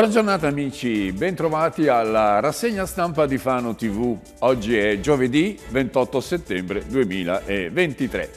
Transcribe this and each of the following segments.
Buona giornata amici, bentrovati alla rassegna stampa di Fano TV. Oggi è giovedì 28 settembre 2023.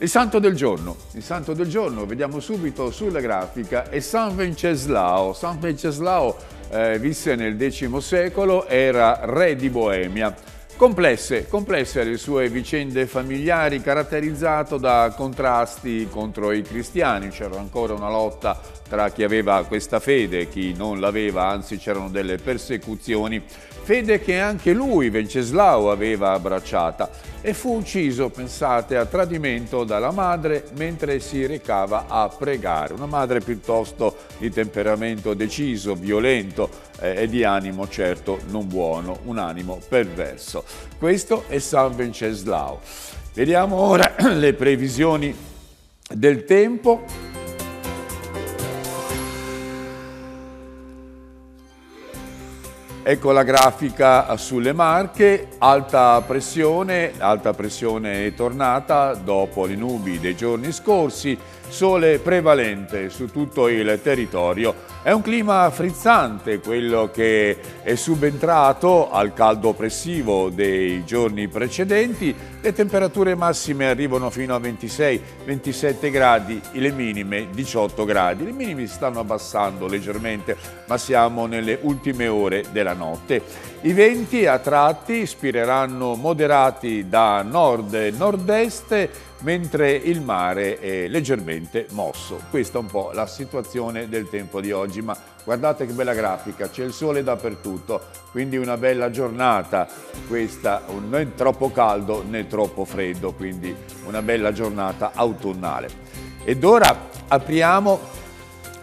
Il santo del giorno, il santo del giorno, vediamo subito sulla grafica, è San Venceslao. San Venceslao eh, visse nel X secolo, era re di Boemia Complesse, complesse le sue vicende familiari, caratterizzato da contrasti contro i cristiani, c'era ancora una lotta tra chi aveva questa fede e chi non l'aveva, anzi c'erano delle persecuzioni, fede che anche lui, Venceslao, aveva abbracciata e fu ucciso, pensate, a tradimento dalla madre mentre si recava a pregare, una madre piuttosto di temperamento deciso, violento, e di animo certo non buono, un animo perverso. Questo è San Venceslao. Vediamo ora le previsioni del tempo. Ecco la grafica sulle Marche, alta pressione, alta pressione è tornata dopo le nubi dei giorni scorsi, sole prevalente su tutto il territorio è un clima frizzante quello che è subentrato al caldo oppressivo dei giorni precedenti. Le temperature massime arrivano fino a 26-27 gradi, le minime 18 gradi. Le minime si stanno abbassando leggermente, ma siamo nelle ultime ore della notte. I venti a tratti spireranno moderati da nord e nord-est mentre il mare è leggermente mosso. Questa è un po' la situazione del tempo di oggi, ma guardate che bella grafica, c'è il sole dappertutto, quindi una bella giornata questa, non troppo caldo né troppo freddo, quindi una bella giornata autunnale. Ed ora apriamo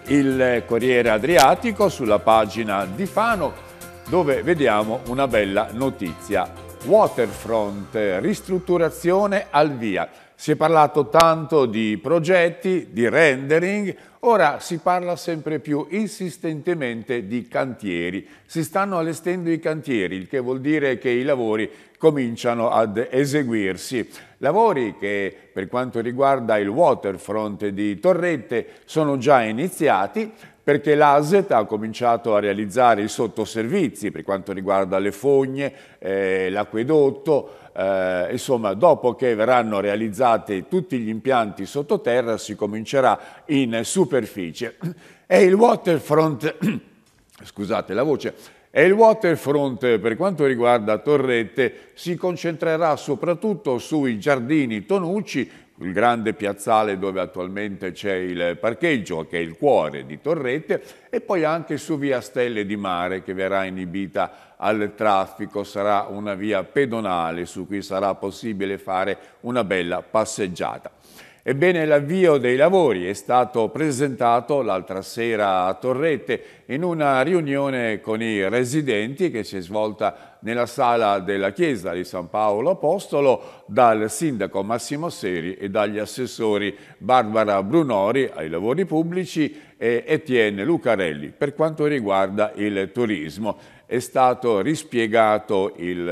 il Corriere Adriatico sulla pagina di Fano dove vediamo una bella notizia Waterfront, ristrutturazione al via. Si è parlato tanto di progetti, di rendering, ora si parla sempre più insistentemente di cantieri. Si stanno allestendo i cantieri, il che vuol dire che i lavori cominciano ad eseguirsi. Lavori che per quanto riguarda il waterfront di Torrette sono già iniziati, perché l'ASET ha cominciato a realizzare i sottoservizi per quanto riguarda le fogne, eh, l'acquedotto, eh, insomma dopo che verranno realizzati tutti gli impianti sottoterra si comincerà in superficie. E il waterfront, scusate la voce, e il waterfront per quanto riguarda Torrette si concentrerà soprattutto sui giardini Tonucci il grande piazzale dove attualmente c'è il parcheggio, che è il cuore di Torrette, e poi anche su via Stelle di Mare, che verrà inibita al traffico, sarà una via pedonale su cui sarà possibile fare una bella passeggiata. Ebbene, l'avvio dei lavori è stato presentato l'altra sera a Torrette in una riunione con i residenti che si è svolta nella sala della chiesa di San Paolo Apostolo dal sindaco Massimo Seri e dagli assessori Barbara Brunori ai lavori pubblici e Etienne Lucarelli per quanto riguarda il turismo. È stato rispiegato il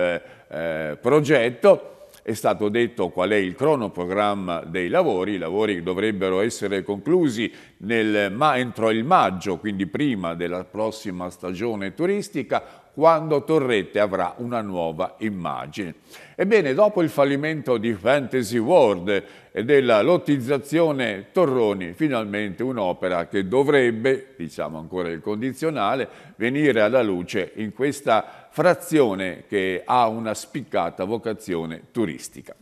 eh, progetto è stato detto qual è il cronoprogramma dei lavori, i lavori dovrebbero essere conclusi nel, ma, entro il maggio, quindi prima della prossima stagione turistica, quando Torrette avrà una nuova immagine. Ebbene, dopo il fallimento di Fantasy World e della lottizzazione Torroni, finalmente un'opera che dovrebbe, diciamo ancora il condizionale, venire alla luce in questa frazione che ha una spiccata vocazione turistica.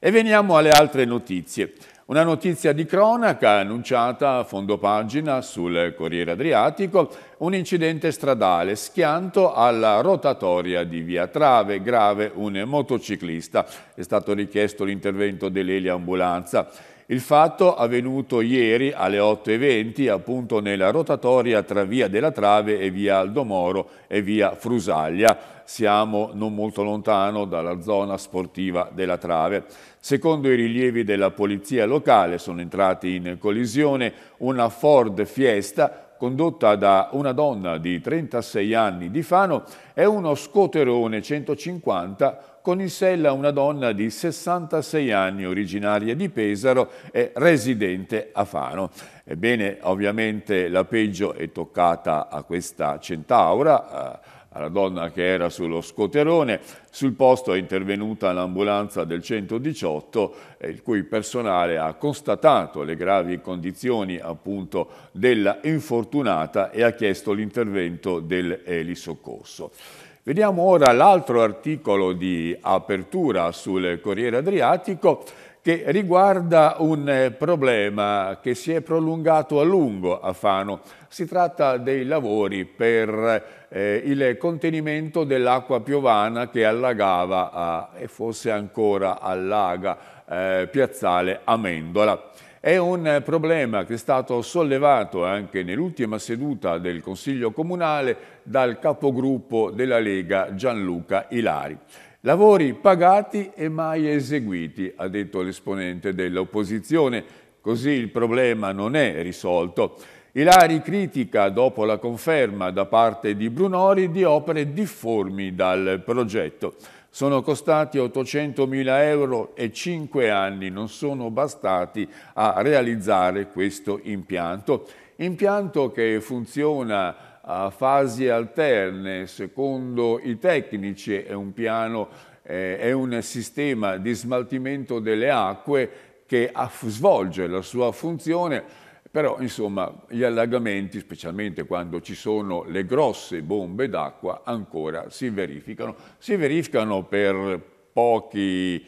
E veniamo alle altre notizie. Una notizia di cronaca annunciata a fondo pagina sul Corriere Adriatico, un incidente stradale, schianto alla rotatoria di Via Trave, grave un motociclista. È stato richiesto l'intervento dell'Elia Ambulanza. Il fatto avvenuto ieri alle 8.20 appunto nella rotatoria tra Via della Trave e Via Aldomoro e Via Frusaglia siamo non molto lontano dalla zona sportiva della Trave. Secondo i rilievi della polizia locale sono entrati in collisione una Ford Fiesta condotta da una donna di 36 anni di Fano e uno scoterone 150 con in sella una donna di 66 anni originaria di Pesaro e residente a Fano. Ebbene, ovviamente la peggio è toccata a questa centaura, eh, alla donna che era sullo scoterone. Sul posto è intervenuta l'ambulanza del 118, eh, il cui personale ha constatato le gravi condizioni appunto della infortunata e ha chiesto l'intervento dell'elisoccorso. Eh, Vediamo ora l'altro articolo di apertura sul Corriere Adriatico che riguarda un eh, problema che si è prolungato a lungo a Fano. Si tratta dei lavori per eh, il contenimento dell'acqua piovana che allagava eh, e forse ancora allaga eh, Piazzale Amendola. È un problema che è stato sollevato anche nell'ultima seduta del Consiglio Comunale dal capogruppo della Lega Gianluca Ilari. Lavori pagati e mai eseguiti, ha detto l'esponente dell'opposizione. Così il problema non è risolto. Ilari critica, dopo la conferma da parte di Brunori, di opere difformi dal progetto. Sono costati 800.000 euro e 5 anni non sono bastati a realizzare questo impianto. Impianto che funziona a fasi alterne, secondo i tecnici è un piano, eh, è un sistema di smaltimento delle acque che svolge la sua funzione, però insomma gli allagamenti, specialmente quando ci sono le grosse bombe d'acqua, ancora si verificano. Si verificano per pochi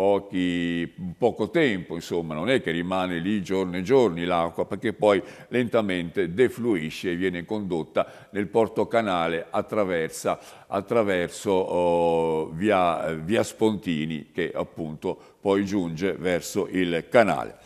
pochi, poco tempo, insomma, non è che rimane lì giorni e giorni l'acqua, perché poi lentamente defluisce e viene condotta nel porto canale attraverso oh, via, via Spontini, che appunto poi giunge verso il canale.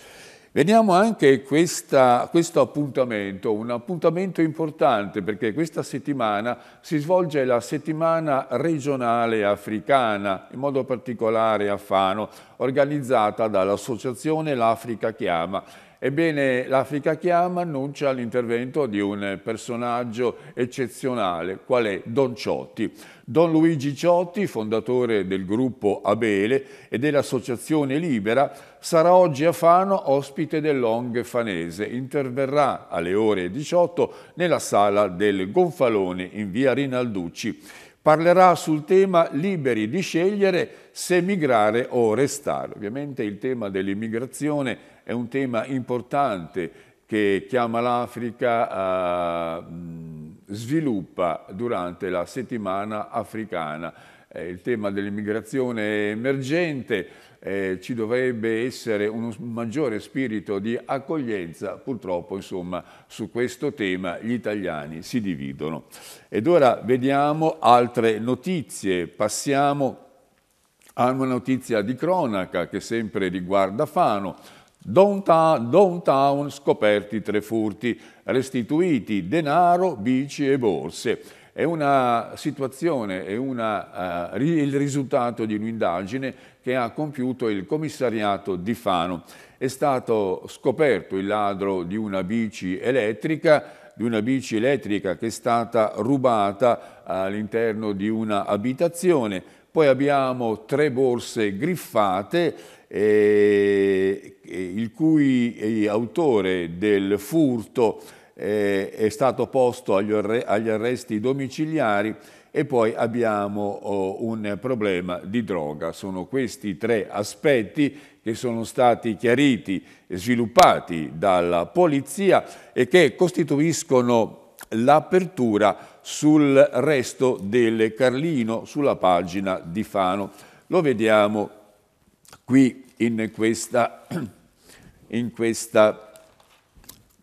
Veniamo anche a questo appuntamento, un appuntamento importante perché questa settimana si svolge la settimana regionale africana, in modo particolare a Fano, organizzata dall'associazione L'Africa Chiama Ebbene, l'Africa Chiama annuncia l'intervento di un personaggio eccezionale, qual è Don Ciotti. Don Luigi Ciotti, fondatore del gruppo Abele e dell'Associazione Libera, sarà oggi a Fano ospite dell'ONG Fanese. Interverrà alle ore 18 nella sala del Gonfalone in via Rinalducci. Parlerà sul tema liberi di scegliere se migrare o restare. Ovviamente il tema dell'immigrazione è un tema importante che chiama l'Africa a, eh, sviluppa durante la settimana africana. Eh, il tema dell'immigrazione emergente eh, ci dovrebbe essere un maggiore spirito di accoglienza, purtroppo insomma, su questo tema gli italiani si dividono. Ed ora vediamo altre notizie, passiamo a una notizia di cronaca che sempre riguarda Fano, Downtown, downtown scoperti tre furti, restituiti denaro, bici e borse. È una situazione, è una, uh, il risultato di un'indagine che ha compiuto il commissariato di Fano. È stato scoperto il ladro di una bici elettrica, di una bici elettrica che è stata rubata all'interno di un'abitazione. Poi abbiamo tre borse griffate e autore del furto, eh, è stato posto agli, arre agli, arresti domiciliari e poi abbiamo oh, un problema di droga. Sono questi tre aspetti che sono stati chiariti e sviluppati dalla polizia e che costituiscono l'apertura sul resto del Carlino sulla pagina di Fano. Lo vediamo qui in questa in questa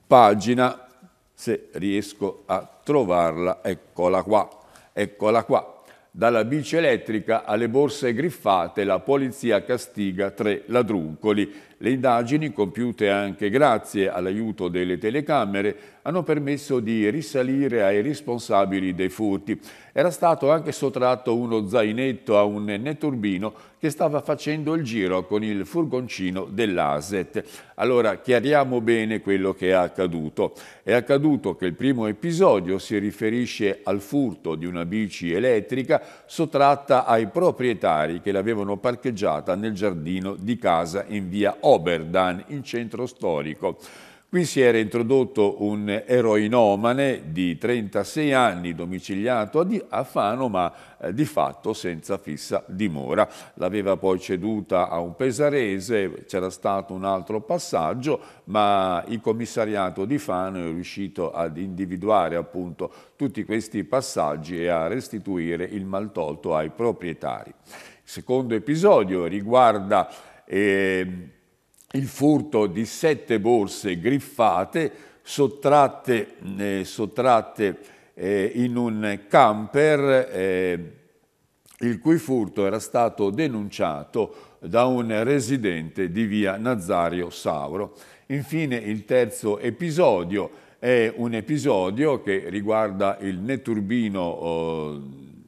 pagina, se riesco a trovarla, eccola qua, eccola qua. Dalla bici elettrica alle borse griffate, la polizia castiga tre ladruncoli le indagini, compiute anche grazie all'aiuto delle telecamere, hanno permesso di risalire ai responsabili dei furti. Era stato anche sottratto uno zainetto a un neturbino che stava facendo il giro con il furgoncino dell'Aset. Allora chiariamo bene quello che è accaduto. È accaduto che il primo episodio si riferisce al furto di una bici elettrica sottratta ai proprietari che l'avevano parcheggiata nel giardino di casa in via 8 Oberdan in centro storico. Qui si era introdotto un eroinomane di 36 anni domiciliato a Fano ma eh, di fatto senza fissa dimora. L'aveva poi ceduta a un pesarese, c'era stato un altro passaggio ma il commissariato di Fano è riuscito ad individuare appunto tutti questi passaggi e a restituire il maltolto ai proprietari. Il secondo episodio riguarda... Eh, il furto di sette borse griffate sottratte, eh, sottratte eh, in un camper eh, il cui furto era stato denunciato da un residente di via Nazario Sauro. Infine il terzo episodio è un episodio che riguarda il neturbino,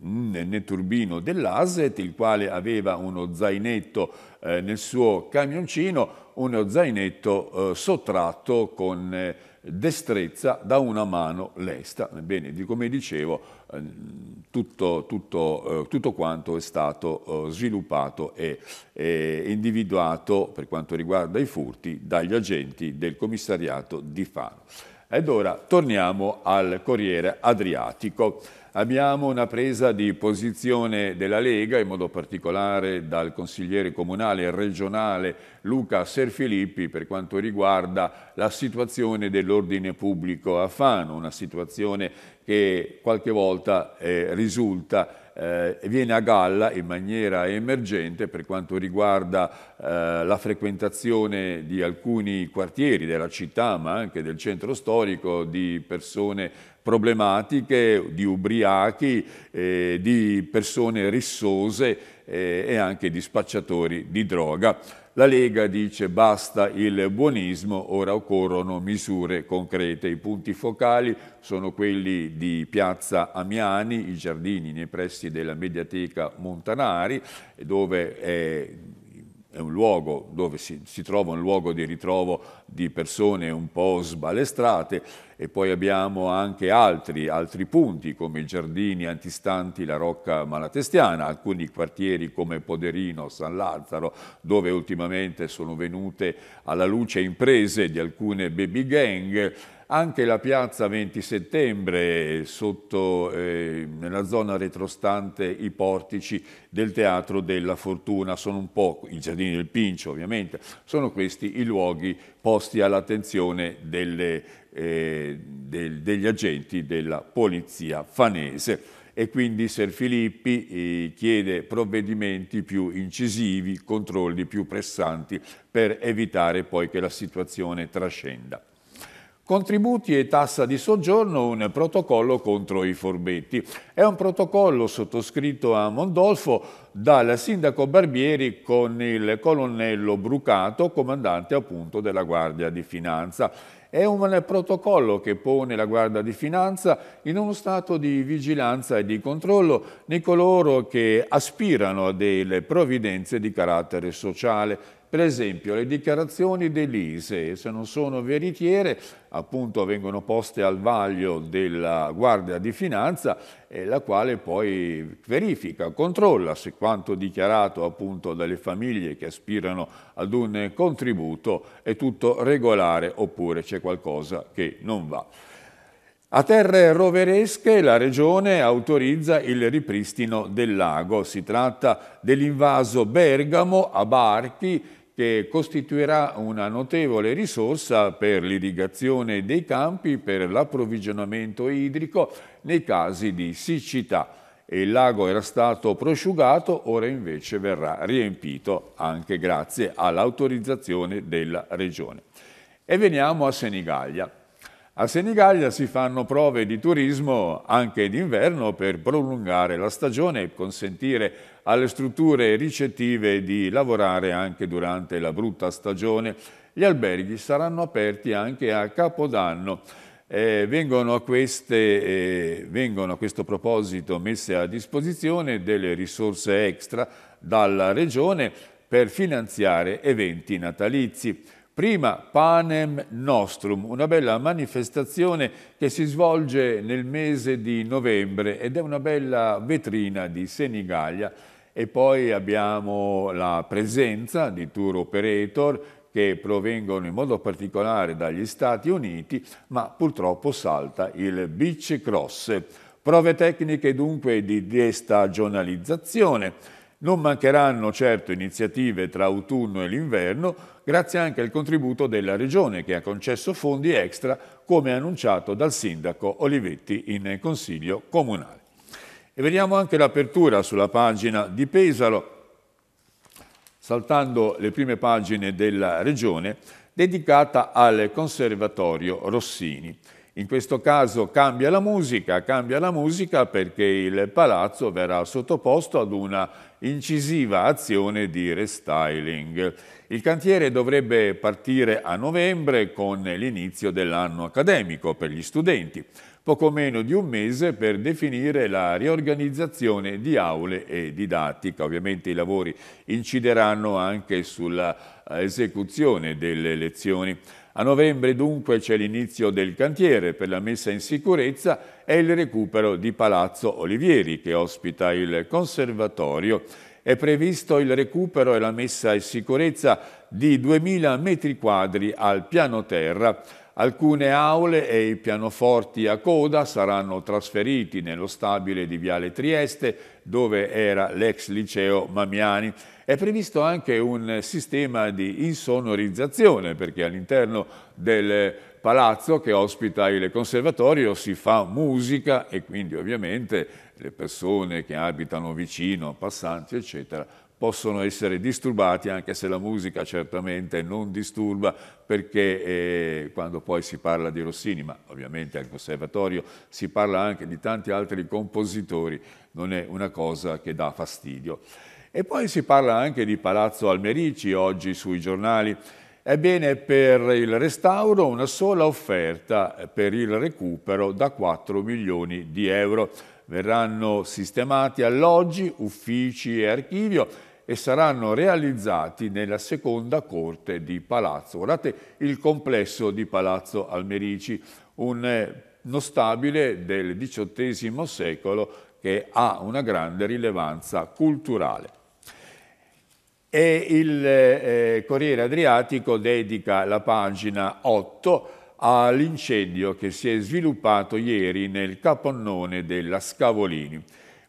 eh, netturbino dell'Aset, il quale aveva uno zainetto eh, nel suo camioncino, uno zainetto eh, sottratto con eh, destrezza da una mano lesta. Bene, come dicevo, eh, tutto, tutto, eh, tutto, quanto è stato eh, sviluppato e, e individuato per quanto riguarda i furti dagli agenti del commissariato di Faro. Ed ora torniamo al Corriere Adriatico. Abbiamo una presa di posizione della Lega, in modo particolare dal consigliere comunale e regionale Luca Serfilippi per quanto riguarda la situazione dell'ordine pubblico a Fano, una situazione che qualche volta eh, risulta eh, viene a galla in maniera emergente per quanto riguarda eh, la frequentazione di alcuni quartieri della città, ma anche del centro storico, di persone problematiche, di ubriachi, eh, di persone rissose eh, e anche di spacciatori di droga. La Lega dice basta il buonismo, ora occorrono misure concrete. I punti focali sono quelli di Piazza Amiani, i giardini nei pressi della Mediateca Montanari, dove è è un luogo dove si, si, trova un luogo di ritrovo di persone un po' sbalestrate e poi abbiamo anche altri, altri punti come i giardini antistanti la Rocca Malatestiana, alcuni quartieri come Poderino, San Lazzaro, dove ultimamente sono venute alla luce imprese di alcune baby gang, anche la piazza 20 settembre, sotto, eh, nella zona retrostante i portici del Teatro della Fortuna, sono un po' i giardini del Pincio ovviamente, sono questi i luoghi posti all'attenzione eh, del, degli agenti della polizia fanese e quindi Ser Filippi eh, chiede provvedimenti più incisivi, controlli più pressanti per evitare poi che la situazione trascenda. Contributi e tassa di soggiorno, un protocollo contro i forbetti. È un protocollo sottoscritto a Mondolfo dal sindaco Barbieri con il colonnello Brucato, comandante appunto della Guardia di Finanza. È un protocollo che pone la Guardia di Finanza in uno stato di vigilanza e di controllo nei coloro che aspirano a delle provvidenze di carattere sociale per esempio le dichiarazioni dell'ISE, se non sono veritiere, appunto vengono poste al vaglio della Guardia di Finanza, la quale poi verifica, controlla se quanto dichiarato appunto dalle famiglie che aspirano ad un contributo è tutto regolare oppure c'è qualcosa che non va. A terre roveresche la Regione autorizza il ripristino del lago. Si tratta dell'invaso Bergamo a barchi che costituirà una notevole risorsa per l'irrigazione dei campi, per l'approvvigionamento idrico nei casi di siccità. il lago era stato prosciugato, ora invece verrà riempito anche grazie all'autorizzazione della Regione. E veniamo a Senigallia. A Senigallia si fanno prove di turismo anche d'inverno per prolungare la stagione e consentire alle strutture ricettive di lavorare anche durante la brutta stagione. Gli alberghi saranno aperti anche a Capodanno. Eh, vengono, a queste, eh, vengono a questo proposito messe a disposizione delle risorse extra dalla Regione per finanziare eventi natalizi. Prima Panem Nostrum, una bella manifestazione che si svolge nel mese di novembre ed è una bella vetrina di Senigallia e poi abbiamo la presenza di tour operator che provengono in modo particolare dagli Stati Uniti, ma purtroppo salta il beach cross. Prove tecniche dunque di destagionalizzazione non mancheranno certo iniziative tra autunno e l'inverno, grazie anche al contributo della Regione che ha concesso fondi extra, come annunciato dal sindaco Olivetti in Consiglio Comunale. E vediamo anche l'apertura sulla pagina di Pesaro, saltando le prime pagine della Regione, dedicata al Conservatorio Rossini. In questo caso cambia la musica, cambia la musica perché il palazzo verrà sottoposto ad una incisiva azione di restyling. Il cantiere dovrebbe partire a novembre con l'inizio dell'anno accademico per gli studenti, poco meno di un mese per definire la riorganizzazione di aule e didattica. Ovviamente i lavori incideranno anche sulla eh, esecuzione delle lezioni. A novembre dunque c'è l'inizio del cantiere per la messa in sicurezza e il recupero di Palazzo Olivieri che ospita il conservatorio. È previsto il recupero e la messa in sicurezza di 2.000 metri quadri al piano terra Alcune aule e i pianoforti a coda saranno trasferiti nello stabile di Viale Trieste, dove era l'ex liceo Mamiani. È previsto anche un sistema di insonorizzazione, perché all'interno del palazzo che ospita il conservatorio si fa musica e quindi ovviamente le persone che abitano vicino, passanti, eccetera, possono essere disturbati, anche se la musica certamente non disturba, perché eh, quando poi si parla di Rossini, ma ovviamente al conservatorio si parla anche di tanti altri compositori, non è una cosa che dà fastidio. E poi si parla anche di Palazzo Almerici oggi sui giornali. Ebbene, per il restauro una sola offerta eh, per il recupero da 4 milioni di euro. Verranno sistemati alloggi, uffici e archivio e saranno realizzati nella seconda corte di palazzo. Guardate il complesso di Palazzo Almerici, un, eh, uno stabile del XVIII secolo che ha una grande rilevanza culturale. E il eh, eh Corriere Adriatico dedica la pagina 8 all'incendio che si è sviluppato ieri nel capannone della Scavolini.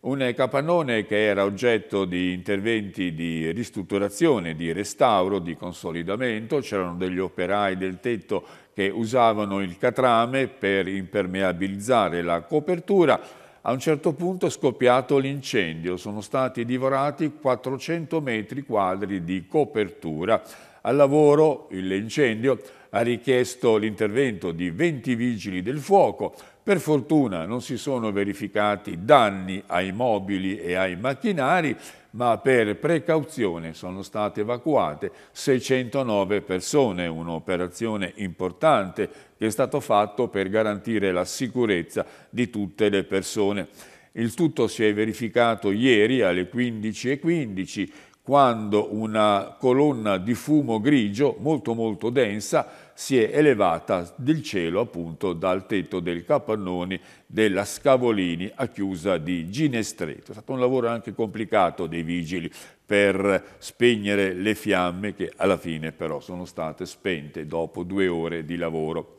Un capannone che era oggetto di interventi di ristrutturazione, di restauro, di consolidamento, c'erano degli operai del tetto che usavano il catrame per impermeabilizzare la copertura. A un certo punto è scoppiato l'incendio, sono stati divorati 400 metri quadri di copertura. Al lavoro l'incendio ha richiesto l'intervento di 20 vigili del fuoco. Per fortuna non si sono verificati danni ai mobili e ai macchinari, ma per precauzione sono state evacuate 609 persone, un'operazione importante che è stata fatta per garantire la sicurezza di tutte le persone. Il tutto si è verificato ieri alle 15.15 quando una colonna di fumo grigio molto molto densa si è elevata del cielo appunto dal tetto del capannone della Scavolini a chiusa di Ginestretto. È stato un lavoro anche complicato dei vigili per spegnere le fiamme che alla fine però sono state spente dopo due ore di lavoro.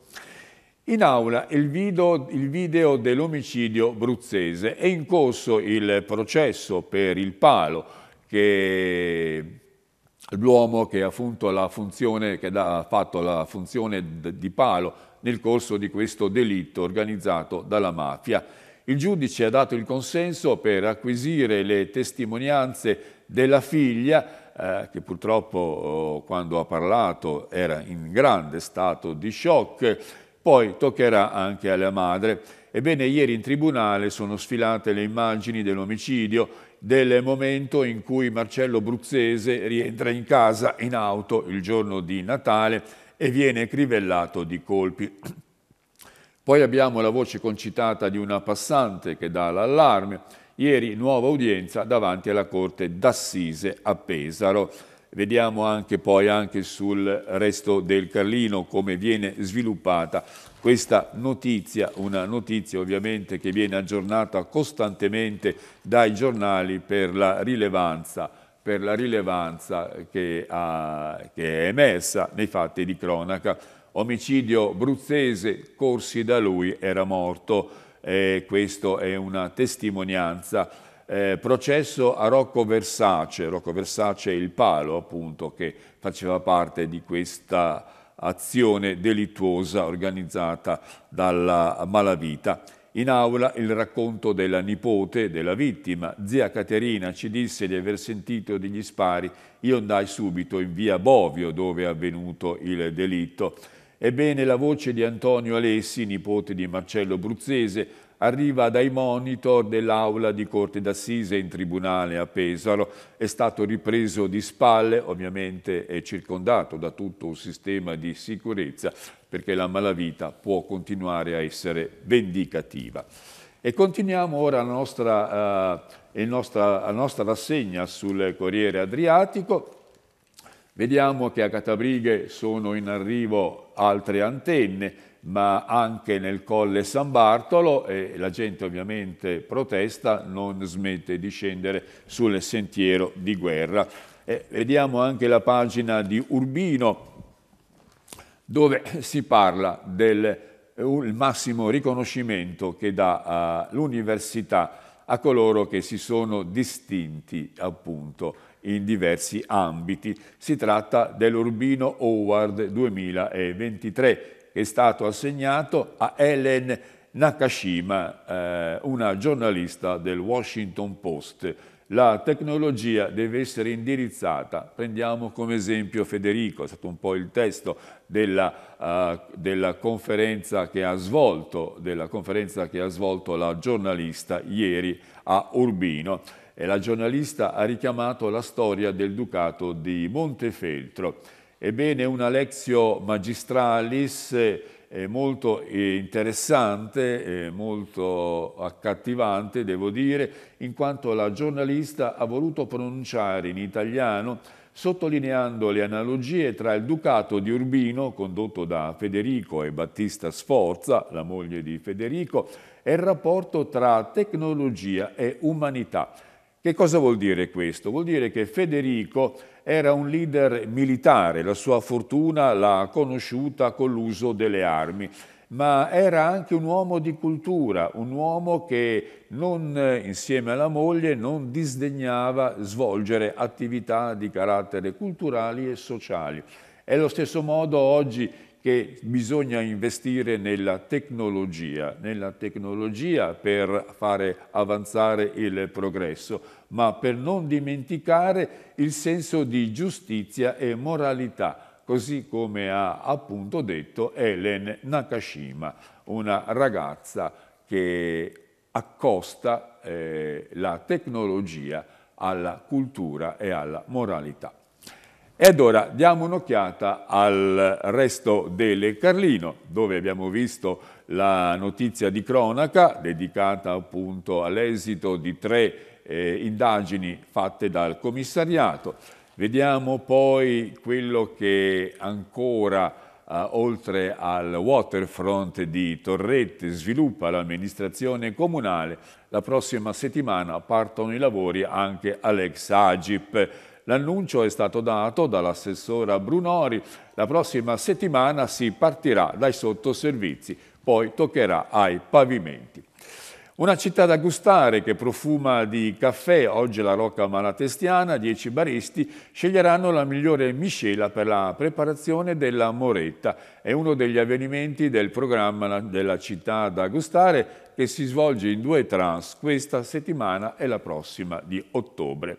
In aula il video, video dell'omicidio bruzzese è in corso il processo per il palo che l'uomo che ha, la funzione, che ha fatto la funzione di palo nel corso di questo delitto organizzato dalla mafia. Il giudice ha dato il consenso per acquisire le testimonianze della figlia, eh, che purtroppo oh, quando ha parlato era in grande stato di shock, poi toccherà anche alla madre. Ebbene, ieri in tribunale sono sfilate le immagini dell'omicidio del momento in cui Marcello Bruzzese rientra in casa in auto il giorno di Natale e viene crivellato di colpi. Poi abbiamo la voce concitata di una passante che dà l'allarme. Ieri nuova udienza davanti alla corte d'assise a Pesaro. Vediamo anche poi anche sul resto del Carlino come viene sviluppata questa notizia, una notizia ovviamente che viene aggiornata costantemente dai giornali per la rilevanza, per la rilevanza che, ha, che è emersa nei fatti di cronaca. Omicidio bruzzese, corsi da lui, era morto. Eh, questa è una testimonianza. Eh, processo a Rocco Versace, Rocco Versace è il palo appunto che faceva parte di questa azione delittuosa organizzata dalla malavita. In aula il racconto della nipote della vittima. Zia Caterina ci disse di aver sentito degli spari. Io andai subito in via Bovio dove è avvenuto il delitto. Ebbene, la voce di Antonio Alessi, nipote di Marcello Bruzzese, arriva dai monitor dell'aula di corte d'assise in tribunale a Pesaro, è stato ripreso di spalle, ovviamente è circondato da tutto un sistema di sicurezza perché la malavita può continuare a essere vendicativa. E continuiamo ora la nostra, eh, nostra, la nostra rassegna sul Corriere Adriatico Vediamo che a Catabrighe sono in arrivo altre antenne, ma anche nel Colle San Bartolo e la gente ovviamente protesta, non smette di scendere sul sentiero di guerra. E vediamo anche la pagina di Urbino dove si parla del uh, massimo riconoscimento che dà uh, l'università a coloro che si sono distinti appunto in diversi ambiti. Si tratta dell'Urbino Award 2023 che è stato assegnato a Helen Nakashima, eh, una giornalista del Washington Post. La tecnologia deve essere indirizzata, prendiamo come esempio Federico, è stato un po' il testo della, uh, della, conferenza svolto, della conferenza che ha svolto la giornalista ieri a Urbino e la giornalista ha richiamato la storia del Ducato di Montefeltro. Ebbene, una lezio magistralis eh, eh, molto eh, interessante, molto accattivante, devo dire, in quanto la giornalista ha voluto pronunciare in italiano sottolineando le analogie tra il Ducato di Urbino, condotto da Federico e Battista Sforza, la moglie di Federico, e il rapporto tra tecnologia e umanità. Che cosa vuol dire questo? Vuol dire che Federico era un leader militare, la sua fortuna l'ha conosciuta con l'uso delle armi, ma era anche un uomo di cultura, un uomo che non, insieme alla moglie non disdegnava svolgere attività di carattere culturali e sociali. È lo stesso modo oggi che bisogna investire nella tecnologia, nella tecnologia per fare avanzare il progresso ma per non dimenticare il senso di giustizia e moralità, così come ha appunto detto Helen Nakashima, una ragazza che accosta eh, la tecnologia alla cultura e alla moralità. Ed ora diamo un'occhiata al resto del Carlino, dove abbiamo visto la notizia di cronaca dedicata appunto all'esito di tre eh, indagini fatte dal commissariato. Vediamo poi quello che ancora Uh, oltre al waterfront di Torrette, sviluppa l'amministrazione comunale. La prossima settimana partono i lavori anche all'ex Agip. L'annuncio è stato dato dall'assessora Brunori. La prossima settimana si partirà dai sottoservizi, poi toccherà ai pavimenti. Una città da gustare che profuma di caffè, oggi la Rocca Malatestiana, dieci baristi sceglieranno la migliore miscela per la preparazione della moretta. È uno degli avvenimenti del programma della città da gustare che si svolge in due trans questa settimana e la prossima di ottobre.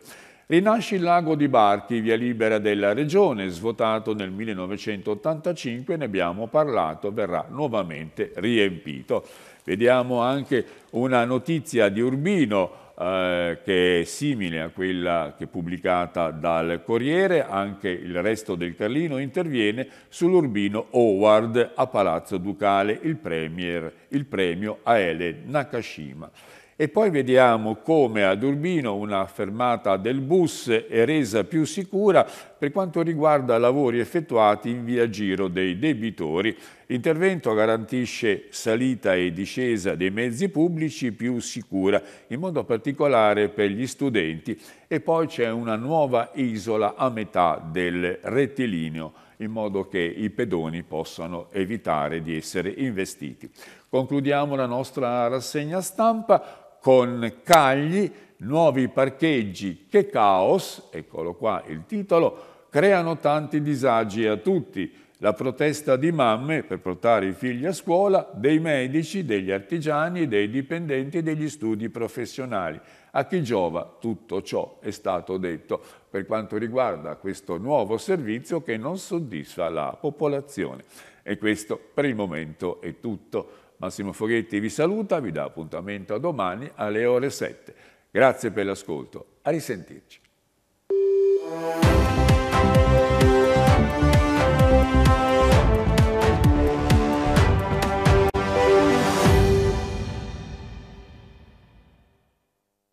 Rinasce il lago di Barchi, via libera della regione, svuotato nel 1985, ne abbiamo parlato, verrà nuovamente riempito. Vediamo anche una notizia di Urbino, eh, che è simile a quella che è pubblicata dal Corriere, anche il resto del Carlino interviene sull'Urbino Howard a Palazzo Ducale, il, premier, il premio a Ele Nakashima. E poi vediamo come ad Urbino una fermata del bus è resa più sicura per quanto riguarda lavori effettuati in via giro dei debitori. L'intervento garantisce salita e discesa dei mezzi pubblici più sicura, in modo particolare per gli studenti. E poi c'è una nuova isola a metà del rettilineo in modo che i pedoni possano evitare di essere investiti. Concludiamo la nostra rassegna stampa con Cagli, nuovi parcheggi che caos, eccolo qua il titolo, creano tanti disagi a tutti. La protesta di mamme per portare i figli a scuola, dei medici, degli artigiani, dei dipendenti degli studi professionali. A chi giova tutto ciò è stato detto per quanto riguarda questo nuovo servizio che non soddisfa la popolazione. E questo per il momento è tutto. Massimo Foghetti vi saluta, vi dà appuntamento a domani alle ore 7. Grazie per l'ascolto, a risentirci.